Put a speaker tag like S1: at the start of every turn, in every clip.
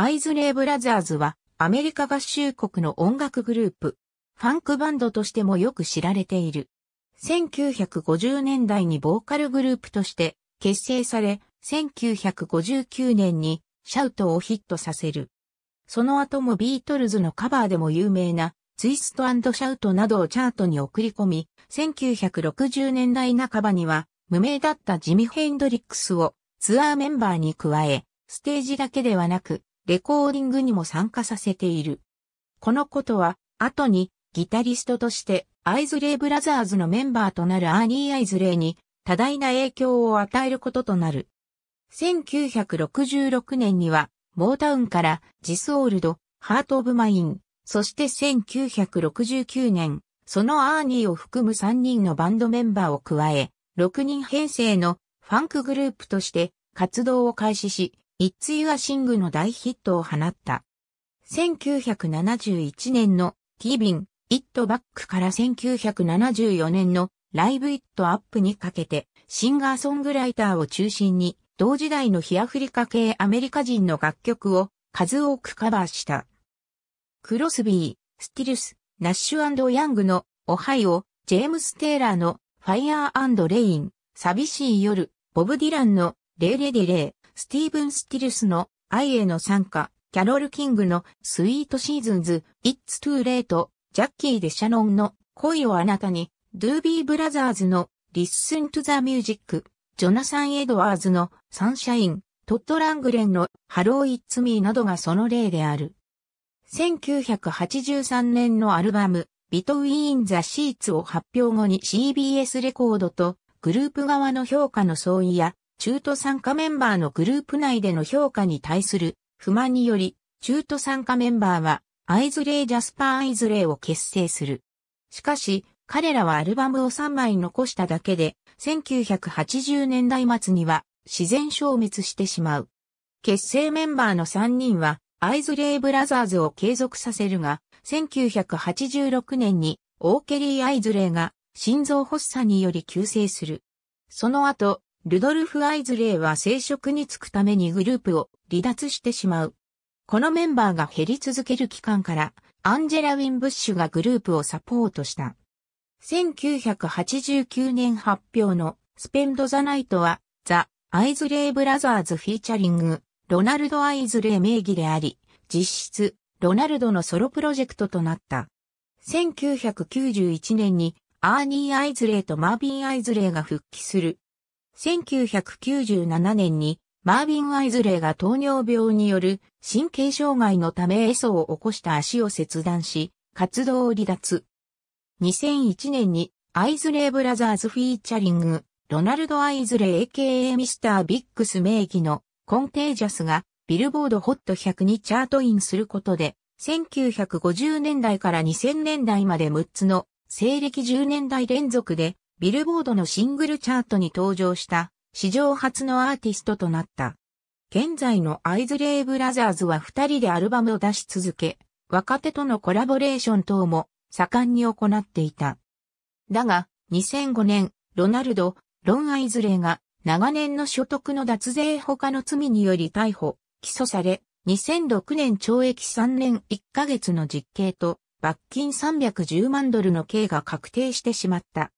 S1: アイズレイブラザーズはアメリカ合衆国の音楽グループ、ファンクバンドとしてもよく知られている。1950年代にボーカルグループとして結成され、1959年にシャウトをヒットさせる。その後もビートルズのカバーでも有名なツイストシャウトなどをチャートに送り込み、1960年代半ばには無名だったジミ・ヘンドリックスをツアーメンバーに加え、ステージだけではなくレコーディングにも参加させている。このことは、後に、ギタリストとして、アイズレイブラザーズのメンバーとなるアーニー・アイズレイに、多大な影響を与えることとなる。1966年には、モータウンから、ジスオールド、ハート・オブ・マイン、そして1969年、そのアーニーを含む3人のバンドメンバーを加え、6人編成のファンクグループとして活動を開始し、It's Your Sing の大ヒットを放った。1971年のビ v It Back から1974年の Live It Up にかけてシンガーソングライターを中心に同時代の非アフリカ系アメリカ人の楽曲を数多くカバーした。クロスビー、スティルス、ナッシュヤングのオハイオ、ジェームス・テイラーのファイアーレイン、寂しい夜、ボブ・ディランのレイレディレイ、スティーブン・スティルスの愛への参加、キャロル・キングのスイート・シーズンズ、イッツ・トゥ・レート、ジャッキー・デ・シャノンの恋をあなたに、ドゥービー・ブラザーズのリッスン・トゥ・ザ・ミュージック、ジョナサン・エドワーズのサンシャイン、トット・ラングレンのハロー・イッツ・ミーなどがその例である。1983年のアルバム、ビトウィーン・ザ・シーツを発表後に CBS レコードとグループ側の評価の相違や中途参加メンバーのグループ内での評価に対する不満により、中途参加メンバーは、アイズレイ・ジャスパー・アイズレイを結成する。しかし、彼らはアルバムを3枚残しただけで、1980年代末には自然消滅してしまう。結成メンバーの3人は、アイズレイ・ブラザーズを継続させるが、1986年に、オーケリー・アイズレイが心臓発作により急性する。その後、ルドルフ・アイズレイは生殖に就くためにグループを離脱してしまう。このメンバーが減り続ける期間から、アンジェラ・ウィンブッシュがグループをサポートした。1989年発表のスペンド・ザ・ナイトは、ザ・アイズレイ・ブラザーズ・フィーチャリング、ロナルド・アイズレイ名義であり、実質、ロナルドのソロプロジェクトとなった。1991年に、アーニー・アイズレイとマービン・アイズレイが復帰する。1997年にマービン・アイズレイが糖尿病による神経障害のためエソを起こした足を切断し、活動を離脱。2001年にアイズレイブラザーズフィーチャリング、ロナルド・アイズレイ AKA ミスター・ビックス名義のコンテージャスがビルボードホット100にチャートインすることで、1950年代から2000年代まで6つの西暦10年代連続でビルボードのシングルチャートに登場した史上初のアーティストとなった。現在のアイズレイブラザーズは二人でアルバムを出し続け、若手とのコラボレーション等も盛んに行っていた。だが、2005年、ロナルド、ロン・アイズレイが長年の所得の脱税他の罪により逮捕、起訴され、2006年懲役3年1ヶ月の実刑と罰金310万ドルの刑が確定してしまった。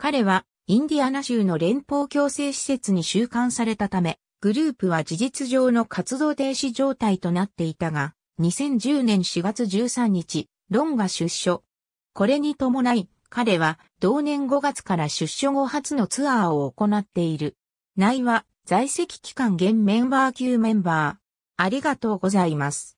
S1: 彼はインディアナ州の連邦強制施設に収監されたため、グループは事実上の活動停止状態となっていたが、2010年4月13日、ロンが出所。これに伴い、彼は同年5月から出所後初のツアーを行っている。内は在籍期間現メンバー級メンバー。ありがとうございます。